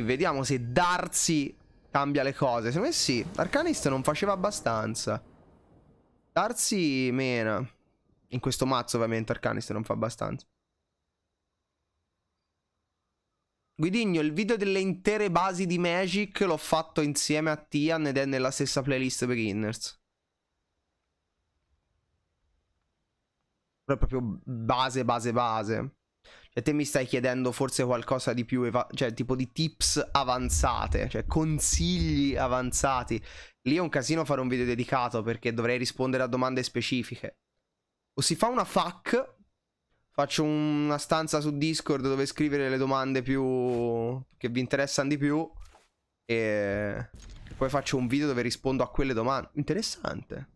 Vediamo se Darsi cambia le cose. Secondo me sì. Arcanist non faceva abbastanza. Darsi mena. In questo mazzo ovviamente Arcanist non fa abbastanza. Guidigno, il video delle intere basi di Magic l'ho fatto insieme a Tian ed è nella stessa playlist Beginners. Però è proprio base, base, base. Cioè, te mi stai chiedendo forse qualcosa di più, eva- cioè, tipo di tips avanzate, cioè consigli avanzati. Lì è un casino fare un video dedicato perché dovrei rispondere a domande specifiche. O si fa una FAC, faccio una stanza su Discord dove scrivere le domande più... che vi interessano di più. e poi faccio un video dove rispondo a quelle domande. Interessante.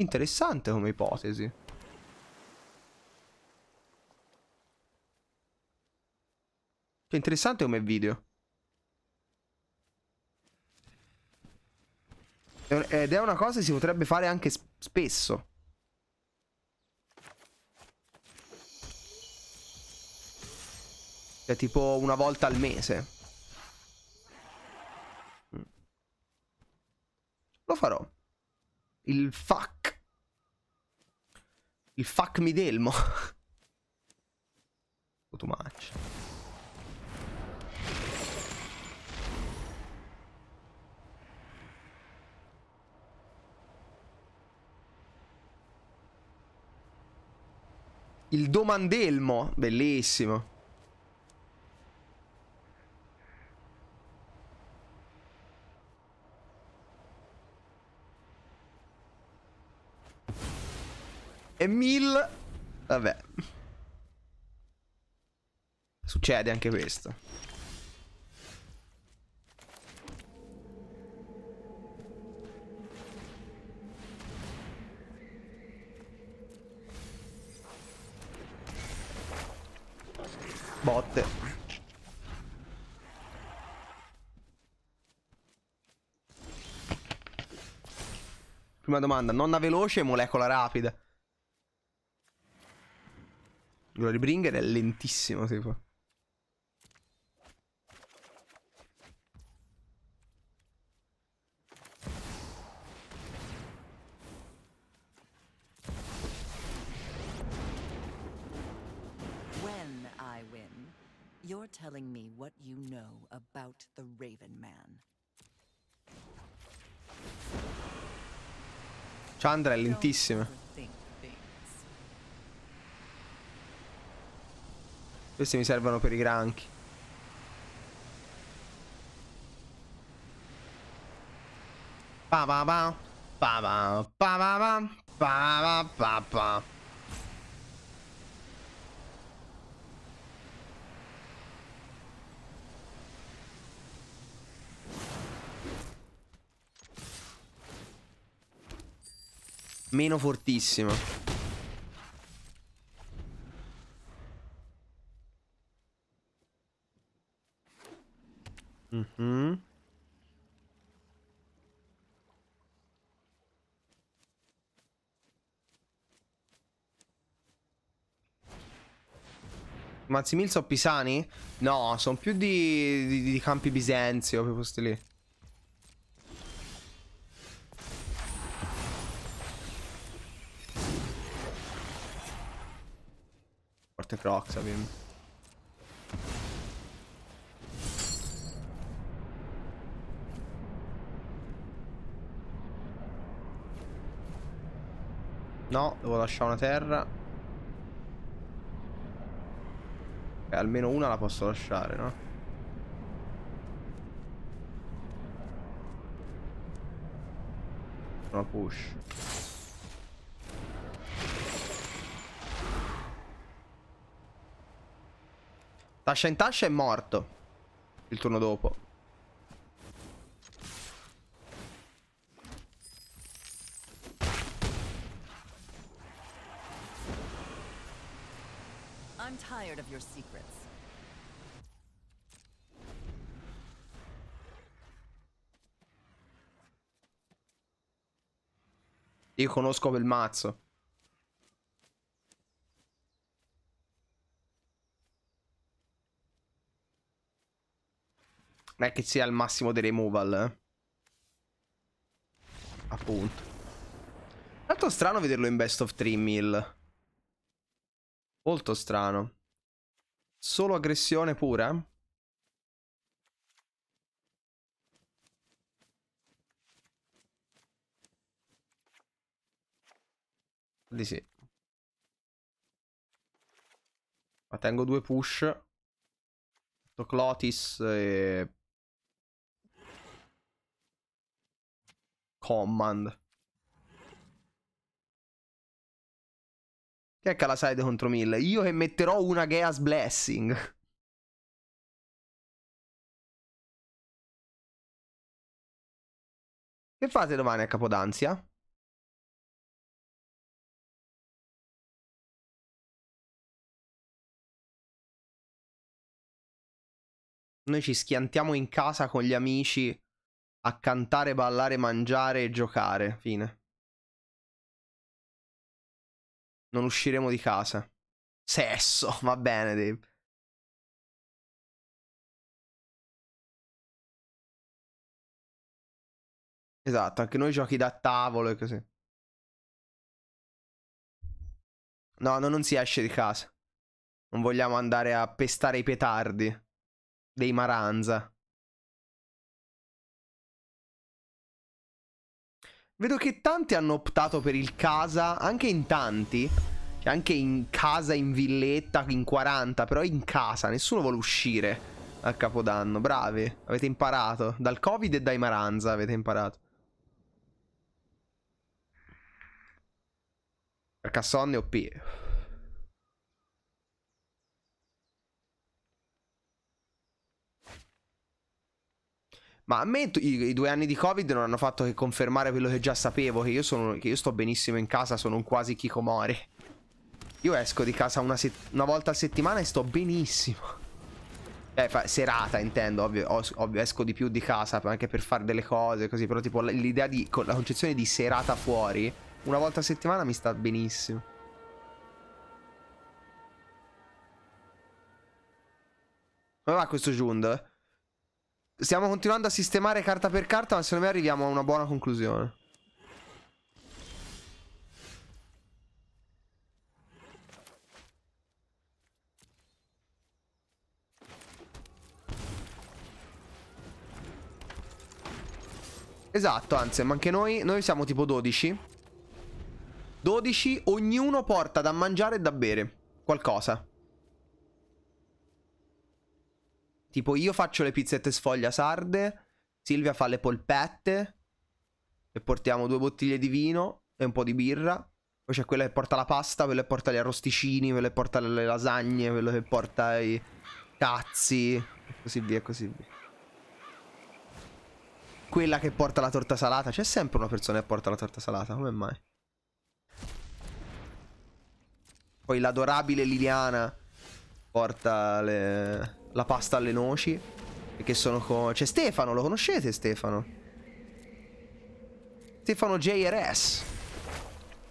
Interessante come ipotesi. Cioè, interessante come video. Ed è una cosa che si potrebbe fare anche spesso. Cioè, tipo una volta al mese. Mm. Lo farò. Il fuck. Il fuck mi delmo. Too much. Il domandelmo, bellissimo. E Mill... Vabbè. Succede anche questo. Botte. Prima domanda, nonna veloce e molecola rapida. Glory è lentissimo tipo. You're telling me what you know about the Raven Man. Chandra è lentissima. Queste mi servono per i granchi. Pa pa pa pa pa pa pa pa pa Meno fortissimo mm Mazzimil sono pisani? No, sono più di, di, di Campi Bisenzio, quei posti lì. Forte Prox, abbiamo. No, devo lasciare una terra. E eh, almeno una la posso lasciare, no? Una push. Tascia in tascia è morto. Il turno dopo. I'm tired of your secrets. Io conosco quel mazzo. Non è che sia al massimo dei removal. Eh? Appunto. Tanto strano vederlo in best of 3000. Molto strano. Solo aggressione pura? Di sì. Ma tengo due push. Clotis e... Command. Che è Calaside contro 1000? Io che metterò una Geas Blessing. Che fate domani a Capodanzia? Noi ci schiantiamo in casa con gli amici a cantare, ballare, mangiare e giocare. Fine. Non usciremo di casa. Sesso, va bene, Dave. Esatto, anche noi giochi da tavolo e così. No, no, non si esce di casa. Non vogliamo andare a pestare i petardi dei Maranza. Vedo che tanti hanno optato per il casa, anche in tanti. Cioè anche in casa, in villetta, in 40, però in casa. Nessuno vuole uscire a Capodanno. Bravi, avete imparato. Dal Covid e dai Maranza avete imparato. Perché OP. Ma a me i, i, due anni di Covid non hanno fatto che confermare quello che già sapevo, che io, sono, che io sto benissimo in casa, sono un quasi Kikomori. Io esco di casa una, una, volta a settimana e sto benissimo. Eh, serata intendo, ovvio, ovvio, esco di più di casa anche per fare delle cose così, però tipo l'idea di, la concezione di serata fuori, una volta a settimana mi sta benissimo. Come va questo Jund? Stiamo continuando a sistemare carta per carta, ma secondo me arriviamo a una buona conclusione. Esatto, anzi, ma anche noi, noi siamo tipo 12. 12, ognuno porta da mangiare e da bere. Qualcosa. Tipo io faccio le pizzette sfoglia sarde, Silvia fa le polpette e portiamo due bottiglie di vino e un po' di birra. Poi c'è quella che porta la pasta, quella che porta gli arrosticini, quella che porta le lasagne, quello che porta i cazzi e così via così via. Quella che porta la torta salata, c'è sempre una persona che porta la torta salata, come mai? Poi l'adorabile Liliana porta le la pasta alle noci. Perché sono con... C'è Stefano, lo conoscete Stefano? Stefano JRS.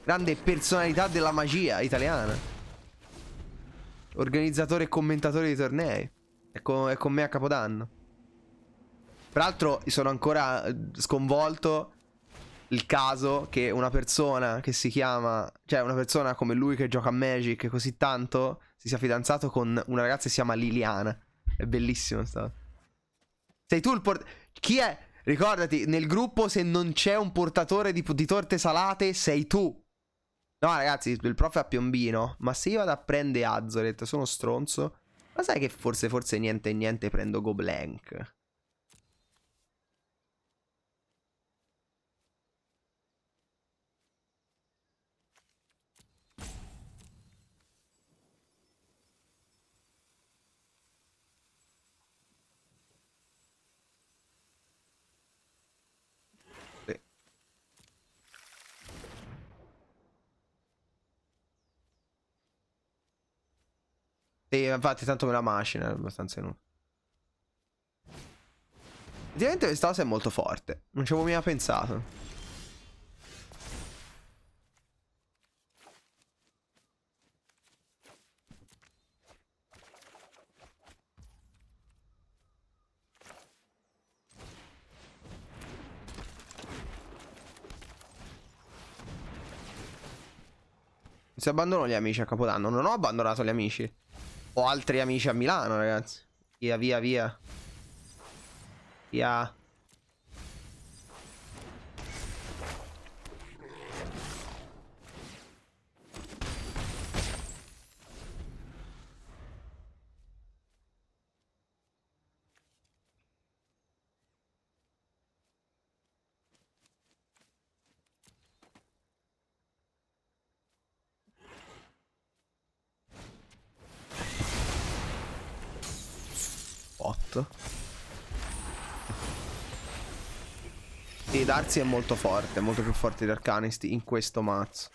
Grande personalità della magia italiana. Organizzatore e commentatore di tornei. È con, è con me a Capodanno. Tra l'altro sono ancora eh, sconvolto il caso che una persona che si chiama, cioè una persona come lui che gioca a Magic così tanto, si sia fidanzato con una ragazza che si chiama Liliana. È bellissimo stato. Sei tu il portatore. Chi è? Ricordati, nel gruppo se non c'è un portatore di, di torte salate, sei tu. No, ragazzi, il prof è a Piombino. Ma se io vado a prendere Azoret, sono stronzo. Ma sai che forse, forse niente niente prendo Goblank? Sì, infatti tanto me la macina è abbastanza inutile. Ovviamente questa cosa è molto forte. Non ci avevo mai pensato. Si abbandonano gli amici a Capodanno. Non ho abbandonato gli amici. Ho altri amici a Milano, ragazzi. Via, via, via. Via. Darcy è molto forte, molto più forte di Arcanist in questo mazzo.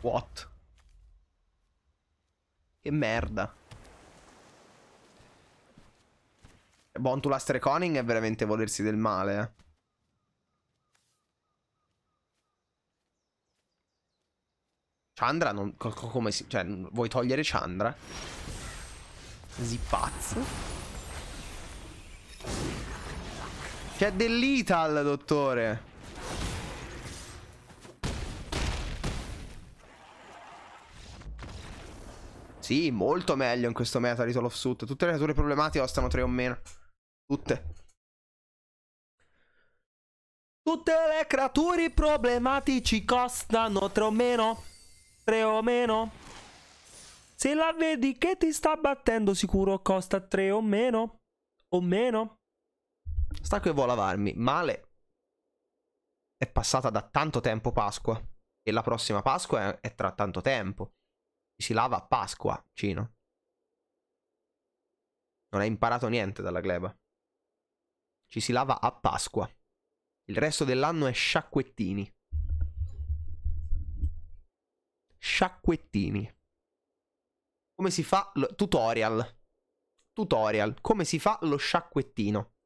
What? Che merda. Bontula Streconing è veramente volersi del male, eh. Chandra non... come si... Cioè, vuoi togliere Chandra? Così pazzo. C'è dell'ital, dottore. Sì, molto meglio in questo meta Little of Suit. Tutte le creature problematiche costano 3 o meno. Tutte. Tutte le creature problematici costano 3 o meno. 3 o meno? Se la vedi che ti sta battendo sicuro costa 3 o meno? O meno? Sta che vuole lavarmi, male. È passata da tanto tempo Pasqua. E la prossima Pasqua è, è tra tanto tempo. Si lava a Pasqua, Cino. Non hai imparato niente dalla gleba. Ci si lava a Pasqua. Il resto dell'anno è sciacquettini. sciacquettini. Come si fa lo... tutorial. Tutorial, come si fa lo sciacquettino.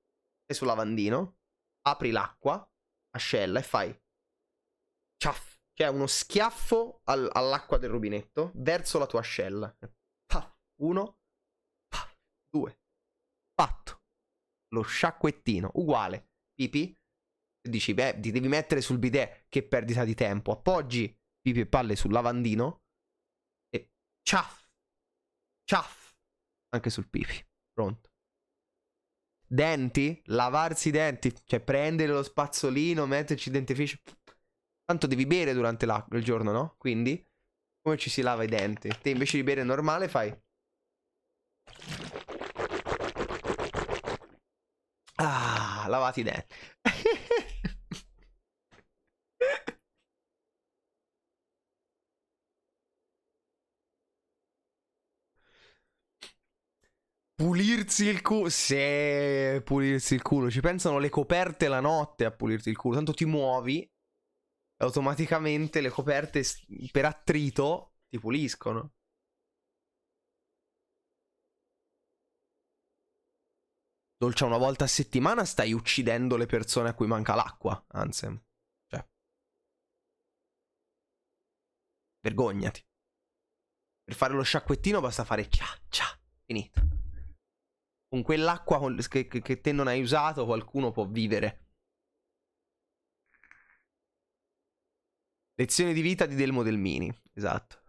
Sei sul lavandino, apri l'acqua, ascella e fai ciaff, cioè uno schiaffo al... all'acqua del rubinetto verso la tua ascella. Paf, uno, paf, due. Fatto. Lo sciacquettino, uguale. Pipi, dici, beh, ti devi mettere sul bidet, che perdita di tempo. Appoggi pipi e palle sul lavandino e ciaff, ciaff, anche sul pipi, pronto. Denti, lavarsi i denti, cioè prendere lo spazzolino, metterci i dentifricio. Tanto devi bere durante il giorno, no? Quindi, come ci si lava i denti? Te invece di bere normale fai... Ah, lavati i denti. Pulirsi il culo. Se pulirsi il culo. Ci pensano le coperte la notte a pulirti il culo. Tanto ti muovi. E automaticamente le coperte per attrito ti puliscono. Dolce, una volta a settimana stai uccidendo le persone a cui manca l'acqua. Anzi, cioè. Vergognati. Per fare lo sciacquettino basta fare ciao, ciao, finito con quell'acqua che, che te non hai usato qualcuno può vivere. Lezione di vita di Delmo Delmini, esatto.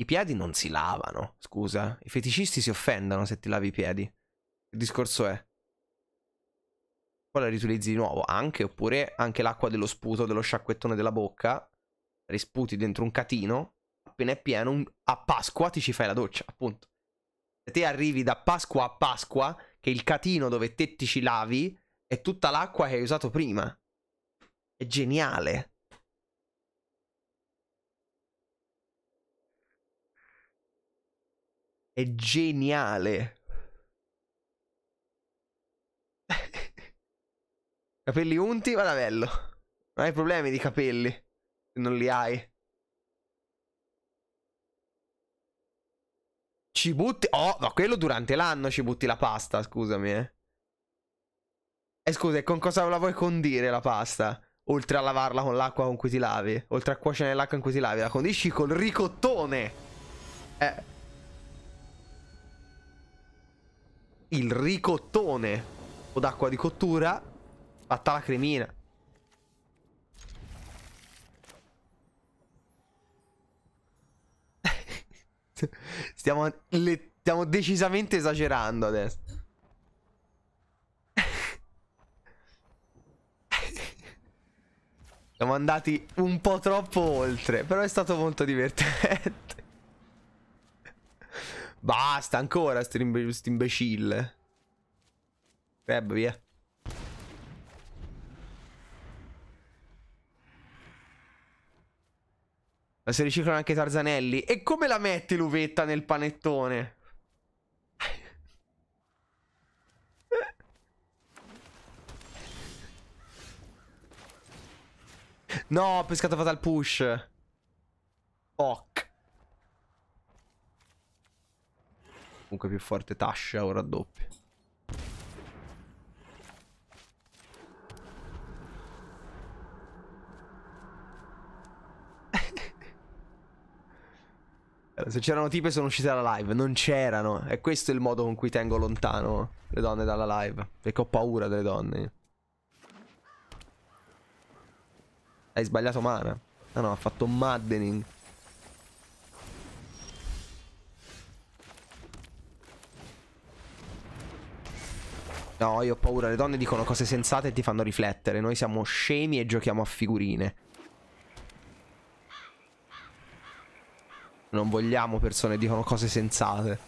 I piedi non si lavano, scusa. Eh. I feticisti si offendono se ti lavi i piedi. Che discorso è? Poi la riutilizzi di nuovo, anche, oppure anche l'acqua dello sputo, dello sciacquettone della bocca, risputi dentro un catino, appena è pieno, un... a Pasqua ti ci fai la doccia, appunto te arrivi da Pasqua a Pasqua, che il catino dove te ti ci lavi è tutta l'acqua che hai usato prima. È geniale. È geniale. capelli unti, vada bello. Non hai problemi di capelli se non li hai. Ci butti... Oh, ma quello durante l'anno ci butti la pasta, scusami, eh. E eh, scusa, e con cosa la vuoi condire la pasta? Oltre a lavarla con l'acqua con cui ti lavi. Oltre a cuocere nell'acqua con cui ti lavi. La condisci col ricottone. Eh. Il ricottone. O d'acqua di cottura. Fatta la cremina. stiamo, le, stiamo decisamente esagerando adesso. Siamo andati un po' troppo oltre, però è stato molto divertente. Basta ancora, sto imbecille. Beh, via. Ma si riciclano anche i tarzanelli. E come la metti l'uvetta nel panettone? No, ho pescato fatal push. Fuck. Comunque più forte Tasha ora doppio. Se c'erano tipe sono uscite dalla live, non c'erano. E questo è il modo con cui tengo lontano le donne dalla live. Perché ho paura delle donne. Hai sbagliato mana. Ah no, ha fatto maddening. No, io ho paura. Le donne dicono cose sensate e ti fanno riflettere. Noi siamo scemi e giochiamo a figurine. Non vogliamo persone che dicono cose sensate.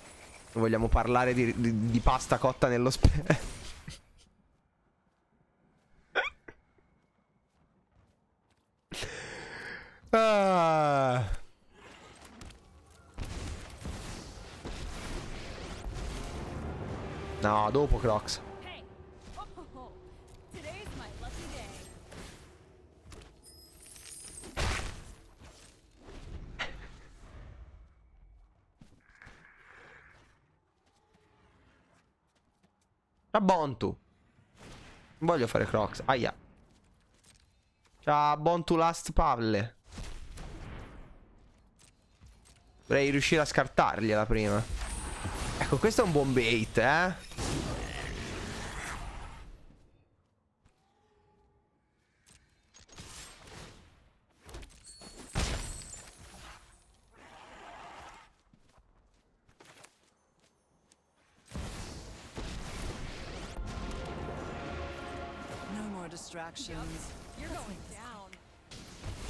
Non vogliamo parlare di, di, di pasta cotta nello specchio. Ah. No, dopo Crocs. Bontu. Non voglio fare Crocs. Aia. Ciao, Bontu Last Palle. Vorrei riuscire a scartargliela prima. Ecco, questo è un buon bait, eh.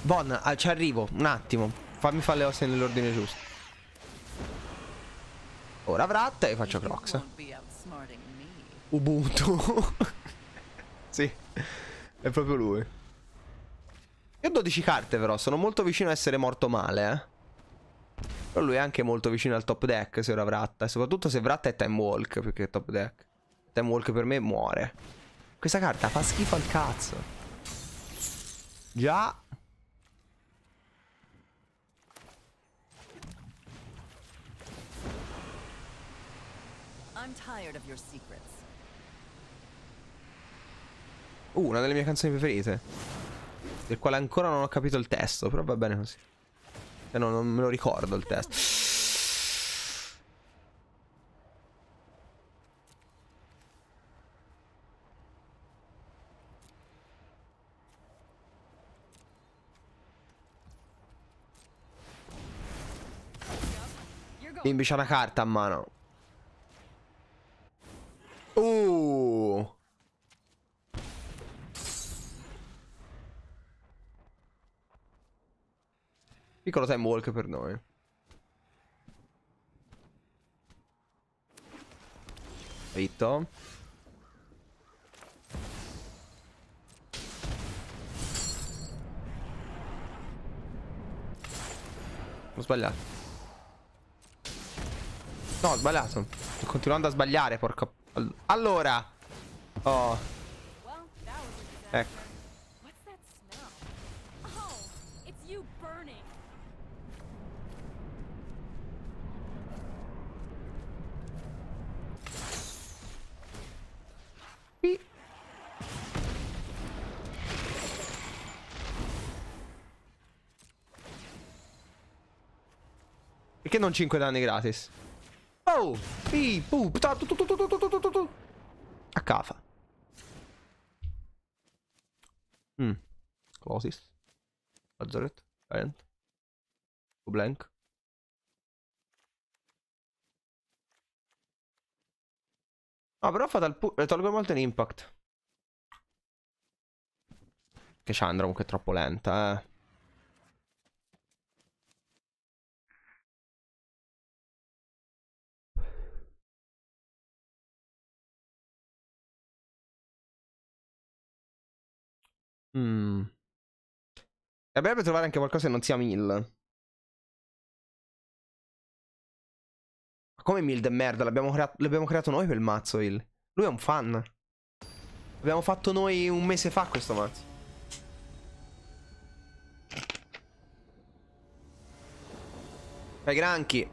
Bon, ah, ci arrivo, un attimo. Fammi fare le ossa nell'ordine giusto. Ora Vrat e faccio Crocs. Ubuntu. sì, è proprio lui. Io ho 12 carte però, sono molto vicino a essere morto male, eh. Però lui è anche molto vicino al top deck se ora vratta. E soprattutto se vratta è time walk più che top deck. Time walk per me muore. Questa carta fa schifo al cazzo. Già. Uh, una delle mie canzoni preferite. Del quale ancora non ho capito il testo, però va bene così. Eh, no, non me lo ricordo il testo. Bimbi c'ha una carta a mano. Uh. Piccolo time walk per noi. Ritto. Non sbagliare. No, ho sbagliato. Sto continuando a sbagliare, porca... Allora. Oh. Ecco. Perché non 5 danni gratis? Wow! I A cafa. Hmm. Closis. Lazaret. Giant. Blank. No, però fa dal eh, tolgo molto in Che Chandra comunque è troppo lenta, eh. Mm. Dovrebbe trovare anche qualcosa che non sia Mill. Ma come Mill de merda? L'abbiamo, crea creato noi quel mazzo, il. Lui è un fan. L'abbiamo fatto noi un mese fa questo mazzo. C'hai granchi.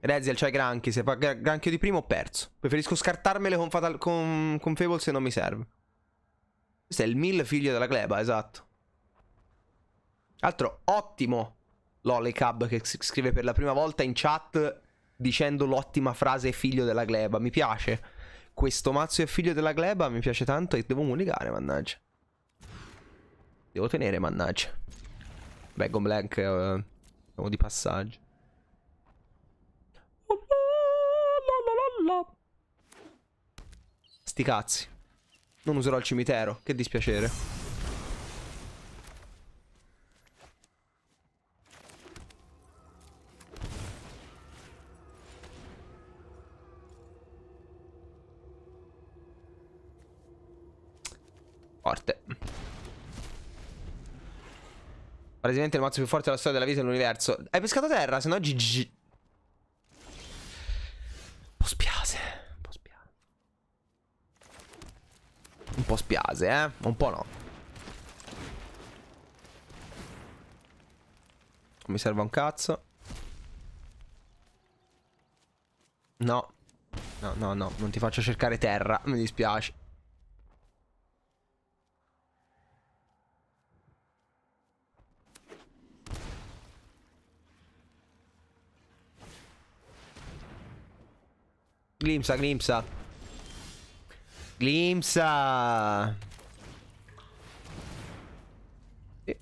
Reziel, c'hai granchi. Se fa granchio di primo, ho perso. Preferisco scartarmele con, con, con Fable se non mi serve. Questo è il mille figlio della gleba, esatto. Altro ottimo Lolicab che scrive per la prima volta in chat dicendo l'ottima frase figlio della gleba. Mi piace. Questo mazzo è figlio della gleba, mi piace tanto e devo monicare, mannaggia. Devo tenere, mannaggia. Beh, Gomblank eh, siamo di passaggio. Sti cazzi. Non userò il cimitero, che dispiacere. Forte. Praticamente il mazzo più forte della storia della vita e dell'universo. Hai pescato terra, se no GG. un po' spiase, eh? Un po' no. mi serve un cazzo. No. No, no, no, non ti faccio cercare terra, mi dispiace. Glimsa, glimsa. Glimsa! Eh.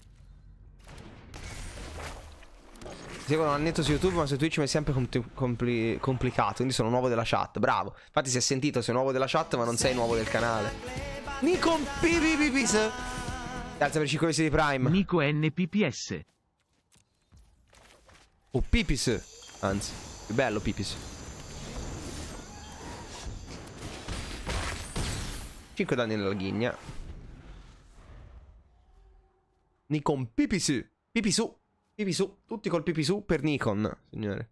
Sì. Seguono annetto su YouTube, ma su Twitch mi è sempre compli complicato, quindi sono nuovo della chat, bravo. Infatti si è sentito, sei nuovo della chat, ma non sei nuovo del canale. Nico PPPS! Grazie per 5 mesi di Prime. Nico NPPS. O oh, Pipis, anzi, più bello Pipis. 5 danni alla ghigna. Nikon Pipisu. Pipisu. Pipisu. Tutti col su per Nikon, signore.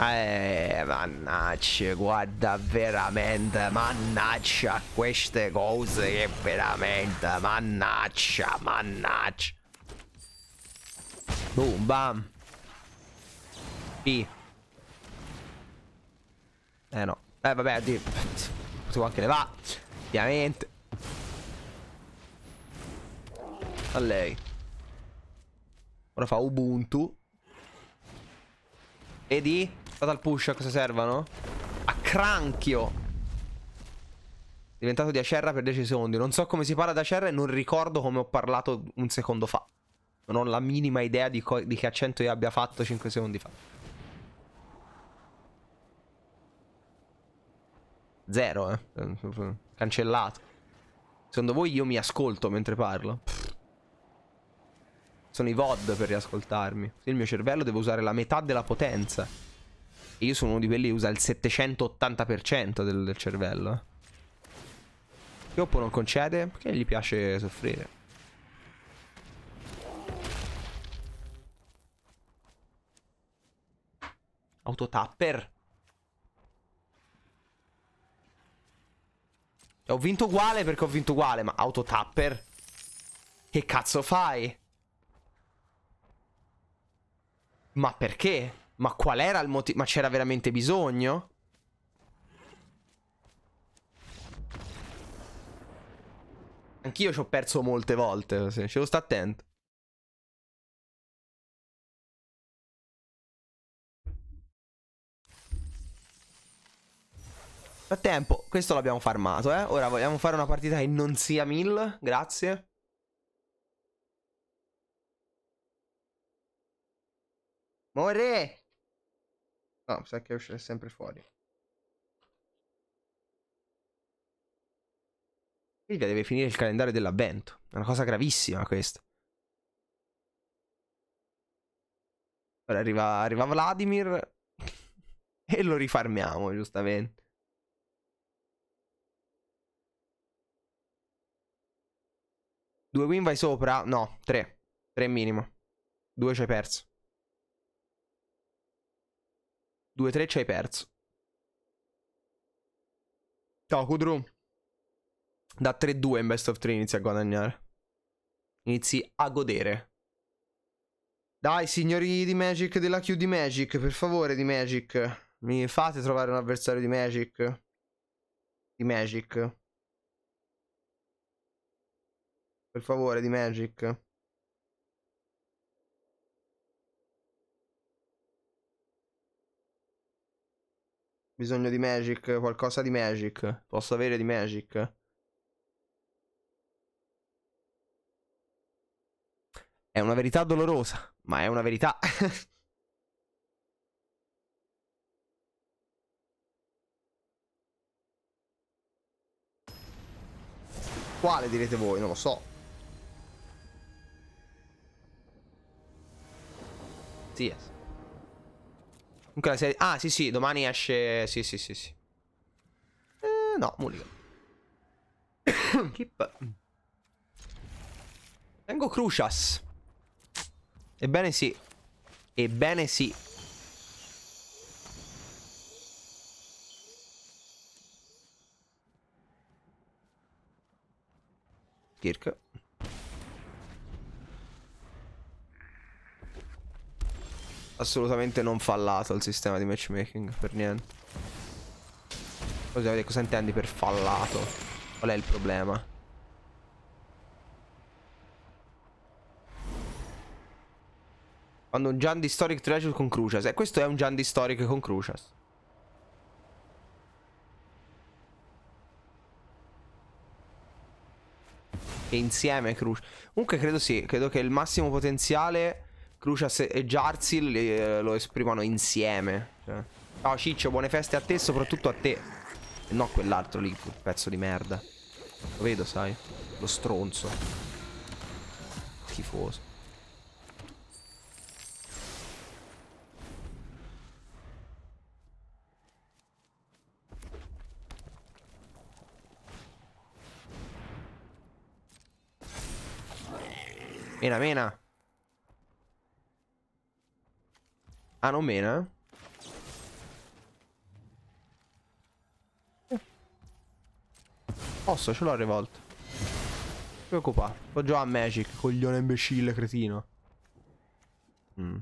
Eh, mannaggia, guarda veramente, mannaggia queste cose che veramente, mannaggia, mannaggia. Boom, bam. P. Eh no. Eh vabbè, oddio. Si può anche levare. Ovviamente. A lei. Ora fa Ubuntu. E di? Fatal push a cosa servono? A cranchio. Diventato di Acerra per 10 secondi. Non so come si parla di Acerra e non ricordo come ho parlato un secondo fa. Non ho la minima idea di, di che accento io abbia fatto 5 secondi fa. Zero, eh. Cancellato. Secondo voi io mi ascolto mentre parlo? Pff. Sono i VOD per riascoltarmi. Il mio cervello deve usare la metà della potenza. E io sono uno di quelli che usa il 780% del, del cervello. Eh. Pioppo non concede perché gli piace soffrire. Autotapper. Ho vinto uguale perché ho vinto uguale, ma autotapper? Che cazzo fai? Ma perché? Ma qual era il motivo? Ma c'era veramente bisogno? Anch'io ci ho perso molte volte, se ci devo stare attento. Frattempo, questo l'abbiamo farmato, eh. Ora vogliamo fare una partita che non sia mill, grazie. Morre! No, mi sa che uscire sempre fuori. Silvia deve finire il calendario dell'avvento. È una cosa gravissima questa. Ora arriva, arriva Vladimir e lo rifarmiamo, giustamente. Due win vai sopra? No, tre. Tre minimo. Due ci hai perso. Due, tre ci hai perso. Ciao, Kudru. Da 3-2 in best of 3 inizi a guadagnare. Inizi a godere. Dai, signori di Magic, della Q di Magic, per favore di Magic. Mi fate trovare un avversario di Magic. Di Magic. Per favore, di Magic. Bisogno di Magic, qualcosa di Magic. Posso avere di Magic? È una verità dolorosa, ma è una verità. Quale direte voi? Non lo so. Mattia. Comunque la serie... Ah, sì, sì, domani esce... Sì, sì, sì, sì. Eh, no, Mulligan. Keep. Tengo Crucias. Ebbene sì. Ebbene sì. Kirk. assolutamente non fallato il sistema di matchmaking, per niente. Cosa, intendi per fallato? Qual è il problema? Quando un Jandy Historic Treasure con Crucias. E eh, questo è un Jandy Historic con Crucias. E insieme Crucias. Comunque credo sì, credo che il massimo potenziale Crucias e Jarsil eh, lo esprimono insieme. Cioè. Ciao Ciccio, buone feste a te, soprattutto a te. E no quell'altro lì, quel pezzo di merda. Lo vedo, sai? Lo stronzo. Schifoso. Mena, mena. Ah, non mena? Posso, ce l'ho rivolto. Non preoccupare. Ho già a Magic, coglione imbecille, cretino. Mm.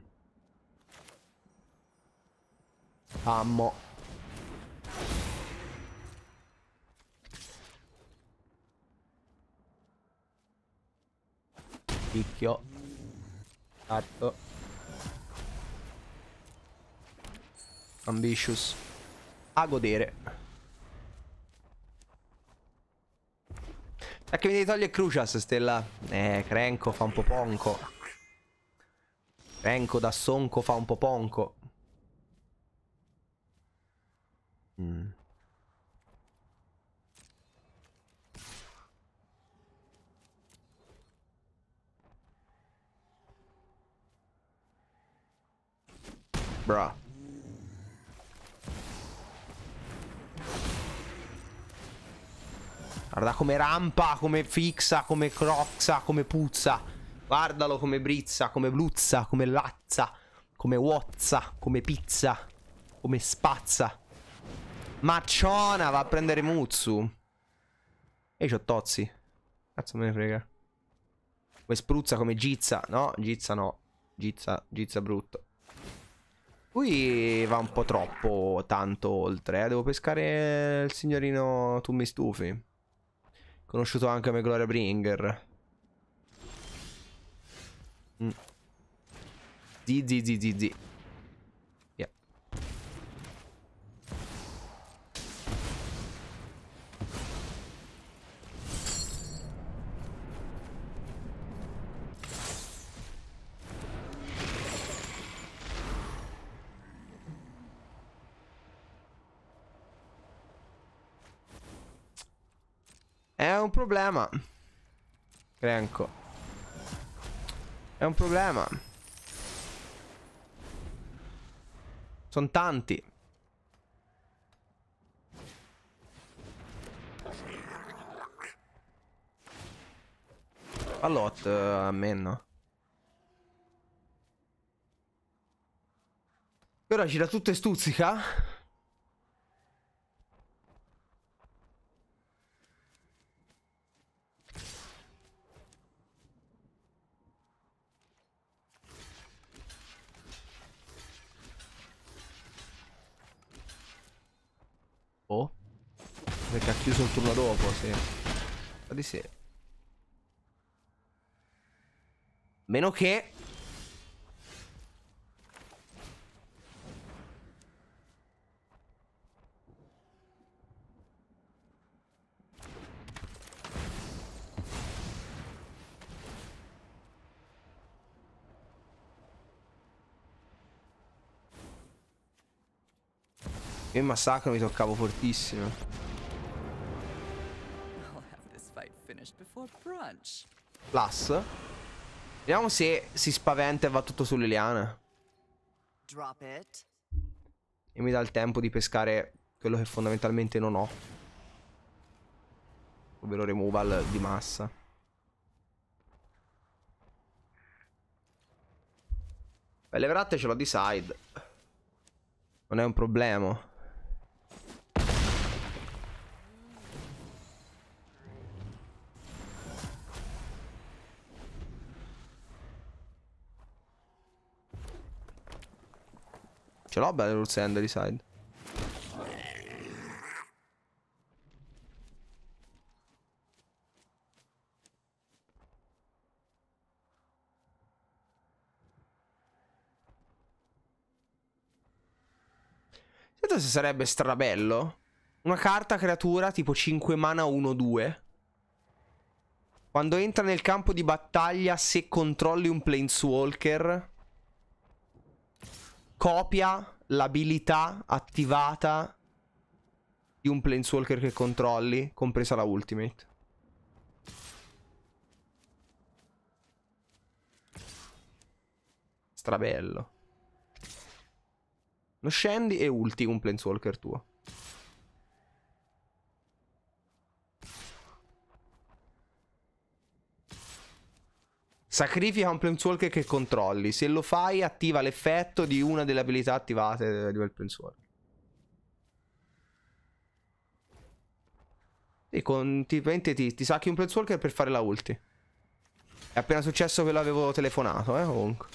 Ammo. Picchio. Certo. Ambitious. A godere. Sa che mi devi togliere Crucias, Stella. Eh, Crenco fa un po' ponco. Crenco da Sonco fa un po' ponco. Mm. Bruh. Guarda come rampa, come fixa, come croxa, come puzza. Guardalo come brizza, come bluzza, come lazza, come wozza, come pizza, come spazza. Macciona, va a prendere Mutsu. E c'ho Tozzi. Cazzo me ne frega. Come spruzza, come gizza. No, gizza no. Gizza, gizza brutto. Qui va un po' troppo tanto oltre, eh. Devo pescare il signorino tu mi stufi. Conosciuto anche come Gloria Bringer. Mm. Zi zi zi zi zi. un problema. Grenco. È un problema. Sono tanti. Allot uh, eh, a me ora gira tutto e stuzzica? sì. Fa di sì. Meno che... Io in massacro mi toccavo fortissimo. Plus. Vediamo se si spaventa e va tutto sulle liane. E mi dà il tempo di pescare quello che fondamentalmente non ho. Ovvero removal di massa. Beh, le verate ce l'ho di side. Non è un problema. ce l'ho Belarus e Endery Side. Sento se sarebbe strabello. Una carta creatura tipo 5 mana 1-2. Quando entra nel campo di battaglia, se controlli un Planeswalker copia l'abilità attivata di un Planeswalker che controlli, compresa la ultimate. Strabello. Non scendi e ulti un Planeswalker tuo. Sacrifica un Planeswalker che controlli. Se lo fai, attiva l'effetto di una delle abilità attivate di quel Planeswalker. E con, ti, ti, ti sacchi un Planeswalker per fare la ulti. È appena successo che l'avevo telefonato, eh, comunque.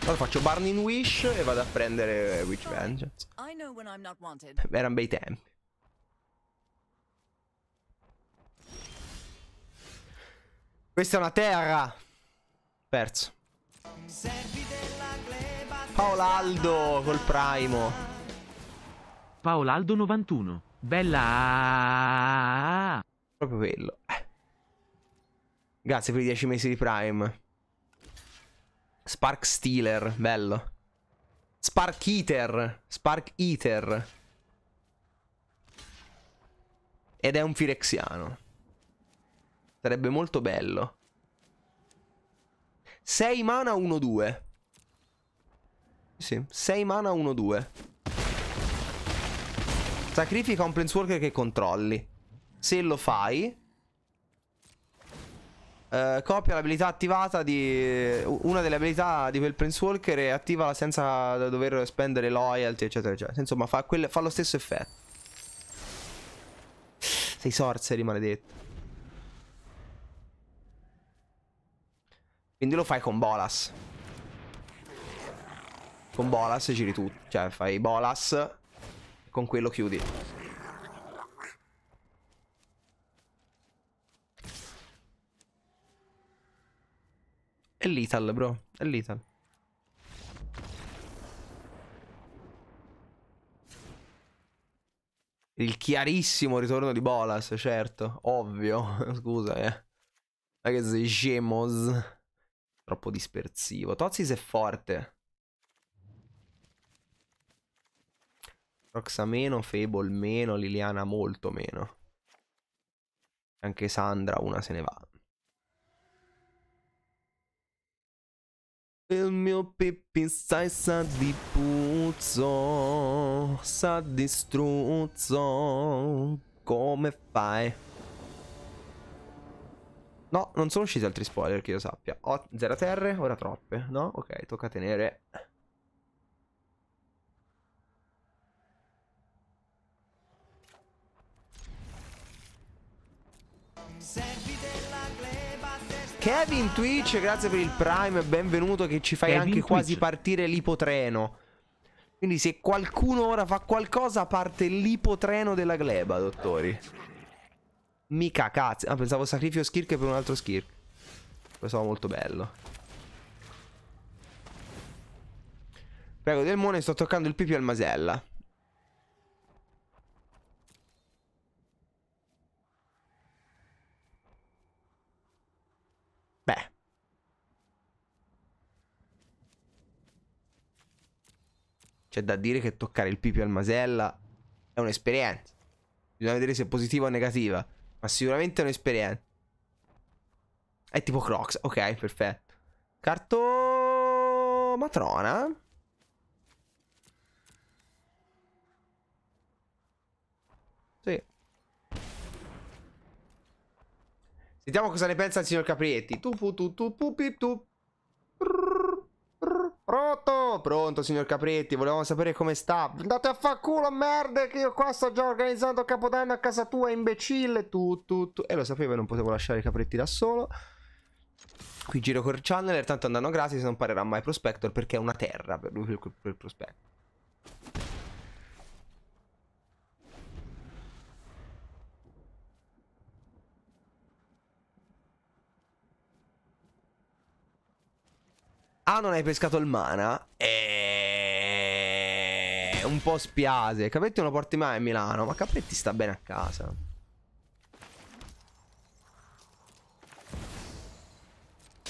Allora faccio Burning Wish e vado a prendere Witch Vengeance. Erano bei tempi. Questa è una terra. Perso. Paolaldo col primo. Paolaldo 91. Bella. Proprio quello. Eh. Grazie per i 10 mesi di Prime. Spark Stealer, bello. Spark Eater. Spark Eater. Ed è un Firexiano. Sarebbe molto bello. 6 mana 1-2. Sì, 6 mana 1-2. Sacrifica un Planeswalker che controlli. Se lo fai... Eh, copia l'abilità attivata di... Una delle abilità di quel Prince Walker e attivala senza dover spendere loyalty, eccetera, eccetera. Insomma, fa, quel, fa lo stesso effetto. Sei sorcery, maledetto. Quindi lo fai con Bolas. Con Bolas giri tu. Cioè, fai Bolas. Con quello chiudi. È lethal, bro. È lethal. Il chiarissimo ritorno di Bolas, certo. Ovvio. Scusa, eh. Ma che sei scemos. Troppo dispersivo. Tozis è forte. Roxa meno, Fable meno, Liliana molto meno. Anche Sandra una se ne va. Il mio Pippin sai sa di puzzo, sa di struzzo, come fai? No, non sono usciti altri spoiler che io sappia. Ho zero terre, ora troppe. No? Ok, tocca tenere. Kevin Twitch, grazie per il Prime, benvenuto che ci fai Kevin anche Twitch. quasi partire l'ipotreno. Quindi se qualcuno ora fa qualcosa parte l'ipotreno della gleba, dottori. Mica cazzo. Ah, pensavo sacrifico Skirk per un altro Skirk. Questo era molto bello. Prego Delmone, sto toccando il pipì al masella. Beh. C'è da dire che toccare il pipi al masella è un'esperienza. Bisogna vedere se è positiva o negativa. Ma sicuramente è un'esperienza. È tipo Crocs. Ok, perfetto. Carto... Matrona. Sì. Sentiamo cosa ne pensa il signor Caprietti. Tu fu tu tu pu pip tu. Roto. Pronto? signor Capretti, volevamo sapere come sta. Andate a fa culo, merda, che io qua sto già organizzando Capodanno a casa tua, imbecille. Tu, tu, tu. E lo sapevo, che non potevo lasciare i Capretti da solo. Qui giro col channel, tanto andando gratis non parerà mai Prospector perché è una terra per lui, per, per Prospector. Ah, non hai pescato il mana. E... Eh, un po' spiase. Capetti non lo porti mai a Milano. Ma Capetti sta bene a casa.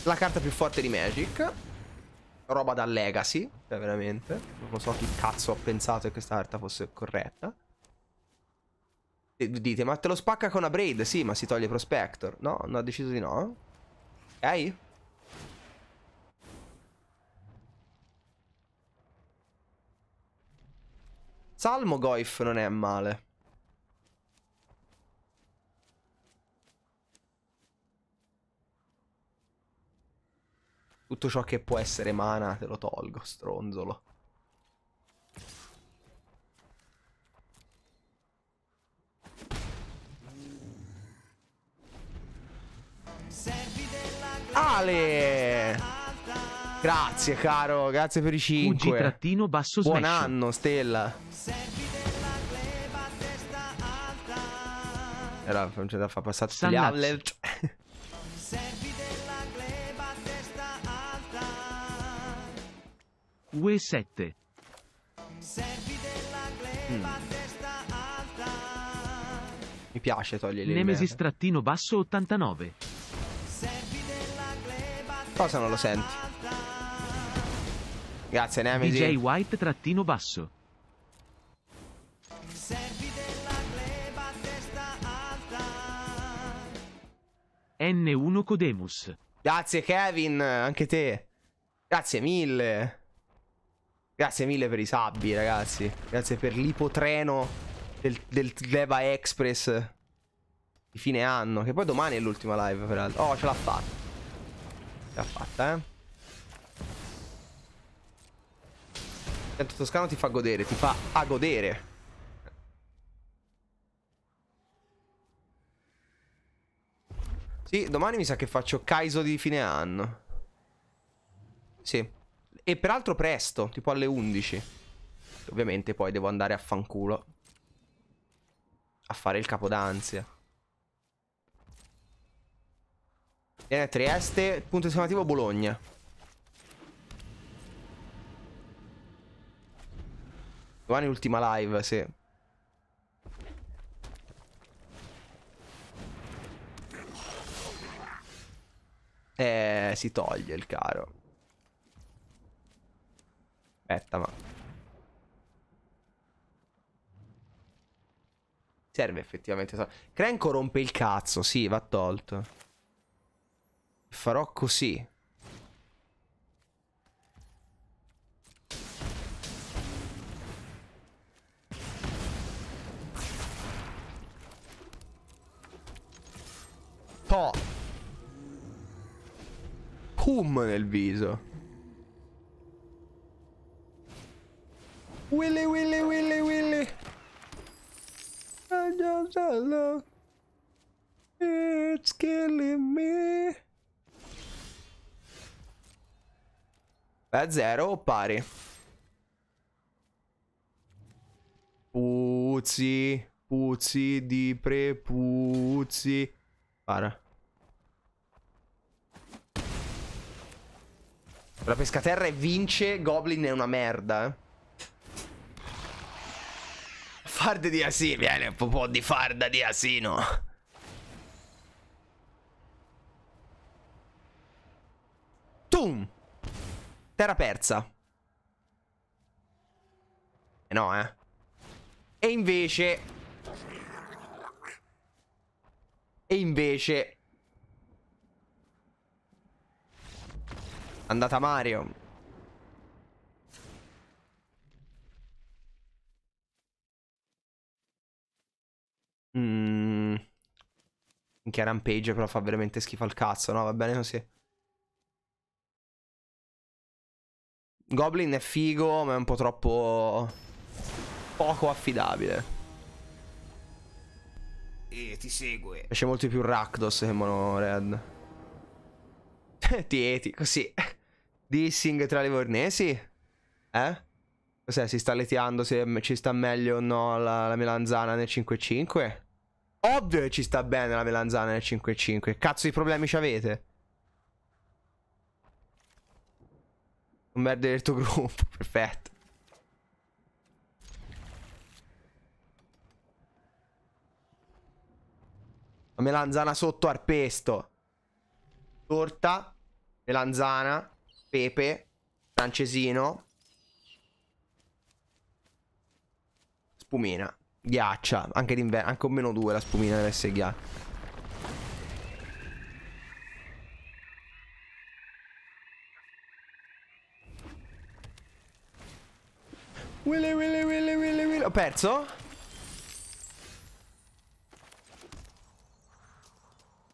La carta più forte di Magic. Roba da Legacy. Cioè, veramente. Non so chi cazzo ha pensato che questa carta fosse corretta. Dite, ma te lo spacca con una braid? Sì, ma si toglie Prospector. No, no, ha deciso di no. Ok. Salmo Goif non è male. Tutto ciò che può essere mana te lo tolgo, stronzolo. Ale! Grazie, caro. Grazie per i 5. UG basso Buon smash. anno, Stella. Allora, non c'è da far passare tutti gli outlet. UE 7. Mm. Mi piace togliere Nemesis trattino basso 89. Cosa non lo senti? Grazie Nemesi. DJ White trattino basso. N1 Codemus. Grazie Kevin, anche te. Grazie mille. Grazie mille per i sabbi, ragazzi. Grazie per l'ipotreno del, del Leva Express di fine anno. Che poi domani è l'ultima live, peraltro. Oh, ce l'ha fatta. Ce l'ha fatta, eh. L'accento toscano ti fa godere, ti fa a godere. Sì, domani mi sa che faccio Kaiso di fine anno. Sì. E peraltro presto, tipo alle 11. Ovviamente poi devo andare a fanculo. A fare il capodanzia. Viene eh, a Trieste, punto esclamativo Bologna. Domani ultima live, sì. Eh, si toglie il caro. Aspetta, ma... Serve effettivamente. Cranco rompe il cazzo, sì, va tolto. Farò così. To. Cum nel viso. Willy, Willy, Willy, Willy. I'm just It's killing me. A zero o pari? Puzzi, puzzi di prepuzzi. Para. La pescaterra e vince. Goblin è una merda. Eh. Farda di asino. Viene un po' di farda di asino. Tum. Terra persa. Eh no, eh. E invece... E invece... Andata Mario. Mmm. Minchia Rampage però fa veramente schifo al cazzo, no? Va bene così. Goblin è figo, ma è un po' troppo... Poco affidabile. E ti segue. Piace molto più Rakdos che Mono Red. Tieti, così. Dissing tra livornesi? Eh? Cos'è? Si sta letiando se ci sta meglio o no la, la melanzana nel 5-5? Ovvio che ci sta bene la melanzana nel 5-5. Cazzo di problemi ci avete? Un merda del tuo gruppo, perfetto. La melanzana sotto arpesto. Torta. Melanzana, pepe, francesino, spumina, ghiaccia, anche d'inverno, anche o meno due la spumina deve essere ghiaccia. Willy, Willy, Willy, Willy, Willy. Ho perso?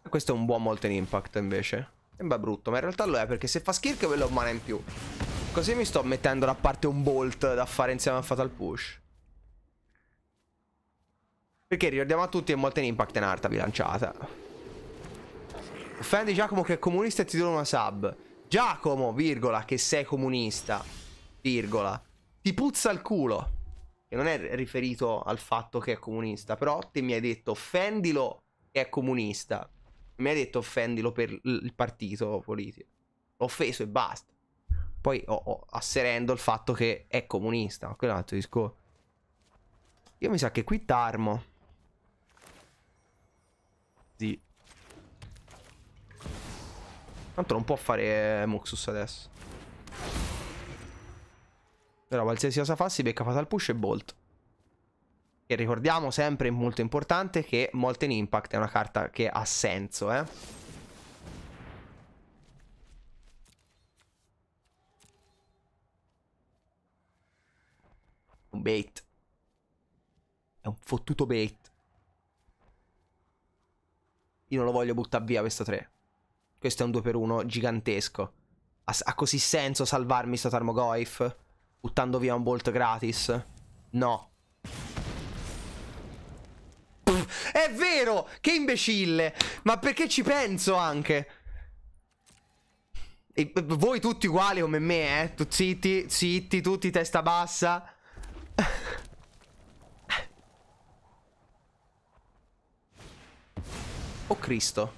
Questo è un buon Molten Impact invece. Sembra brutto, ma in realtà lo è perché se fa skill che quello mana in più. Così mi sto mettendo da parte un bolt da fare insieme a Fatal Push. Perché ricordiamo a tutti è molto in Impact in Art bilanciata. Offendi Giacomo che è comunista e ti do una sub. Giacomo, virgola, che sei comunista, virgola. Ti puzza il culo. Che non è riferito al fatto che è comunista, però te mi hai detto offendilo che è comunista mi ha detto offendilo per il partito politico. L'ho offeso e basta. Poi ho, oh, asserendo il fatto che è comunista, quello è un altro discorso. Io mi sa che qui tarmo. Sì. Tanto non può fare eh, Muxus adesso. Però qualsiasi cosa fa si becca fatal push e bolt. E ricordiamo sempre, molto importante, che Molten Impact è una carta che ha senso, eh. Un bait. È un fottuto bait. Io non lo voglio buttare via questo 3. Questo è un 2x1 gigantesco. Ha, ha così senso salvarmi sto Tarmogoyf? Buttando via un bolt gratis? No vero! Che imbecille! Ma perché ci penso anche? E, voi tutti uguali come me, eh? Tu zitti, zitti, tutti testa bassa. Oh Cristo.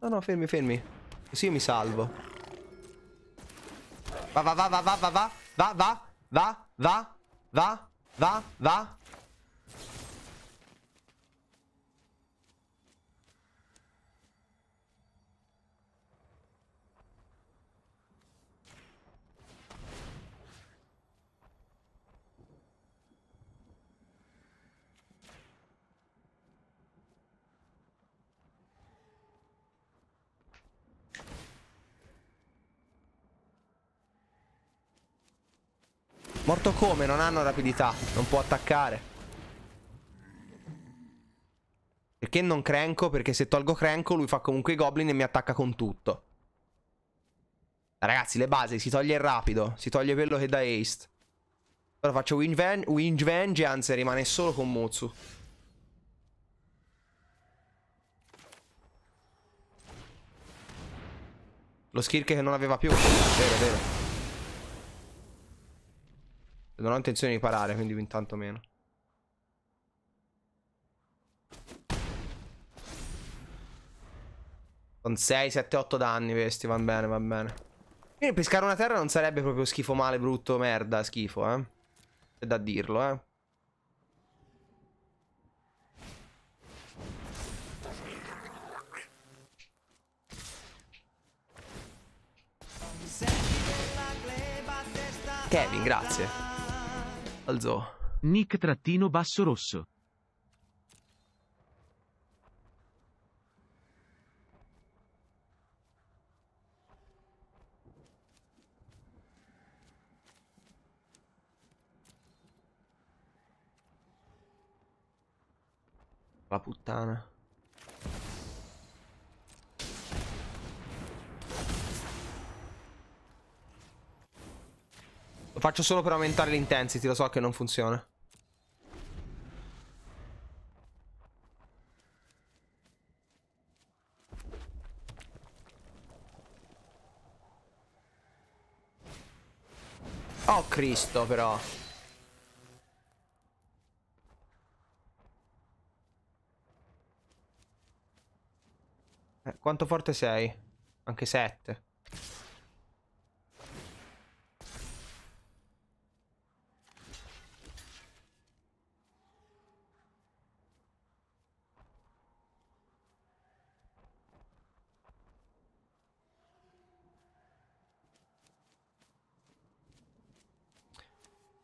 No, no, fermi, fermi. Così io mi salvo. Va, va, va, va, va, va, va, va, va, va, va, va, va, va. Morto come? Non hanno rapidità. Non può attaccare. Perché non crenco? Perché se tolgo crenco lui fa comunque i goblin e mi attacca con tutto. Ragazzi, le basi, si toglie il rapido, si toglie quello che da haste. Però faccio Winge, Winge Vengeance e rimane solo con Mutsu. Lo skill che non aveva più. Vero, vero. Non ho intenzione di parare, quindi intanto meno. Con 6, 7, 8 danni questi, va bene, va bene. Quindi pescare una terra non sarebbe proprio schifo male, brutto, merda, schifo, eh. C'è da dirlo, eh. Kevin, grazie. Alzò. Nick trattino basso rosso. La puttana. Lo faccio solo per aumentare l'intensity, lo so che non funziona. Oh Cristo però eh, Quanto forte sei? Anche 7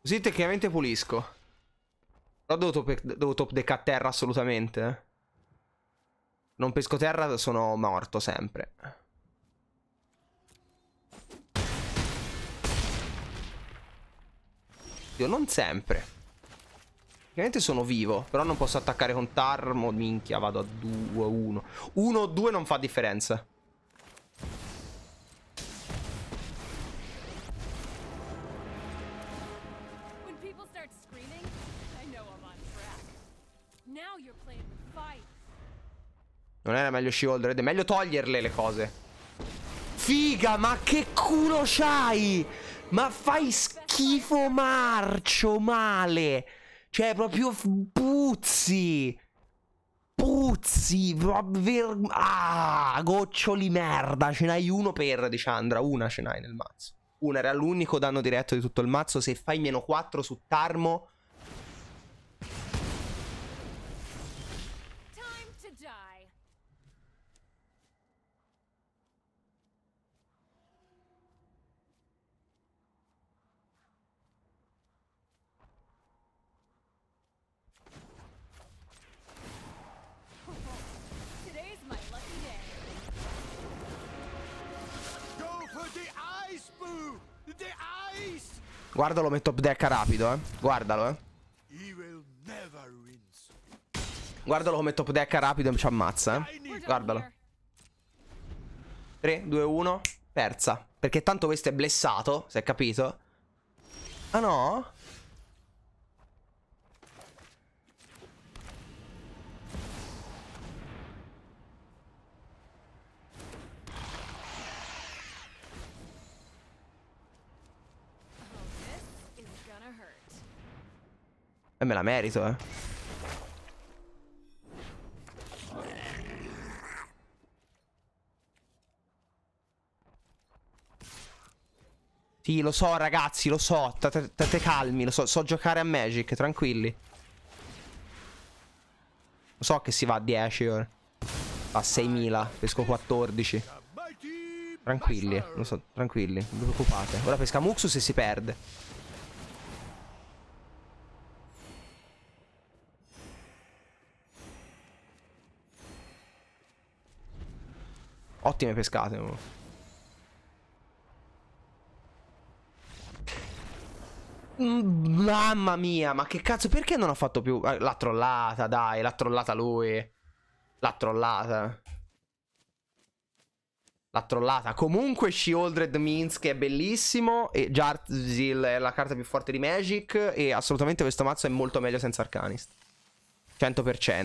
Così tecnicamente pulisco. Però devo top, devo top deck a terra assolutamente. Eh. Non pesco terra, sono morto sempre. Io non sempre. Ovviamente sono vivo, però non posso attaccare con Tarmo, minchia, vado a 2-1. 1-2 non fa differenza. Non era meglio scivolare, è meglio toglierle le cose. Figa, ma che culo c'hai? Ma fai schifo marcio male. Cioè, proprio puzzi. Puzzi, proprio... Ah, goccioli merda. Ce n'hai uno per, di Chandra, una ce n'hai nel mazzo. Una era l'unico danno diretto di tutto il mazzo. Se fai meno 4 su Tarmo Guardalo, lo metto up deck rapido, eh. Guardalo, eh. Guardalo come top deck rapido e ci ammazza, eh. Guardalo. 3, 2, 1. Persa. Perché tanto questo è blessato, se hai capito. Ah no? E me la merito, eh. Sì, lo so, ragazzi, lo so. State calmi, lo so. So giocare a Magic, tranquilli. Lo so che si va a 10 ora. A 6.000, pesco 14. Tranquilli, lo so, tranquilli, non vi preoccupate. Ora pesca Muxus e si perde. Ottime pescate. Oh. Mm, mamma mia, ma che cazzo, perché non ho fatto più? Ah, l'ha trollata, dai, l'ha trollata lui. L'ha trollata. L'ha trollata. Comunque Shieldred Minsk è bellissimo e Jarzil è la carta più forte di Magic e assolutamente questo mazzo è molto meglio senza Arcanist. 100%.